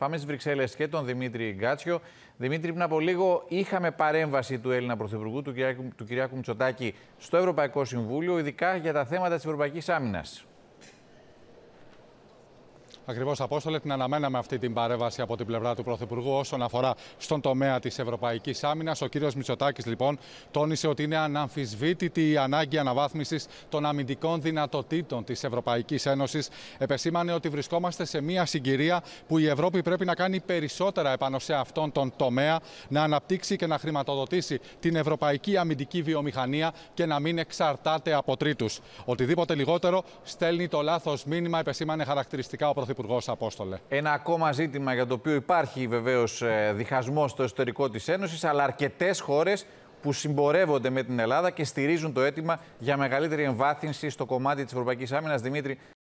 Πάμε στις Βρυξέλλες και τον Δημήτρη Γκάτσιο. Δημήτρη, πριν από λίγο είχαμε παρέμβαση του Έλληνα Πρωθυπουργού, του Κυριάκου, του Μητσοτάκη, στο Ευρωπαϊκό Συμβούλιο, ειδικά για τα θέματα της Ευρωπαϊκής Άμυνας. Ακριβώς, Απόστολε, την αναμέναμε αυτή την παρέμβαση από την πλευρά του Πρωθυπουργού όσον αφορά στον τομέα της Ευρωπαϊκής Άμυνας. Ο κύριος Μητσοτάκης, λοιπόν, τόνισε ότι είναι αναμφισβήτητη η ανάγκη αναβάθμισης των αμυντικών δυνατοτήτων της Ευρωπαϊκής Ένωσης. Επεσήμανε ότι βρισκόμαστε σε μια συγκυρία που η Ευρώπη πρέπει να κάνει περισσότερα επάνω σε αυτόν τον τομέα, να αναπτύξει και να χρηματοδοτήσει την ευρωπαϊκή αμυντική βιομηχανία και να μην εξαρτάται από τρίτους. Οτιδήποτε λιγότερο στέλνει το λάθος μήνυμα, επεσήμανε χαρακτηριστικά ο Πρωθυπουργός. Απόστολε. Ένα ακόμα ζήτημα για το οποίο υπάρχει βεβαίως ε, διχασμός στο εσωτερικό της Ένωσης, αλλά αρκετές χώρες που συμπορεύονται με την Ελλάδα και στηρίζουν το αίτημα για μεγαλύτερη εμβάθυνση στο κομμάτι της Ευρωπαϊκής Άμυνας. Δημήτρη,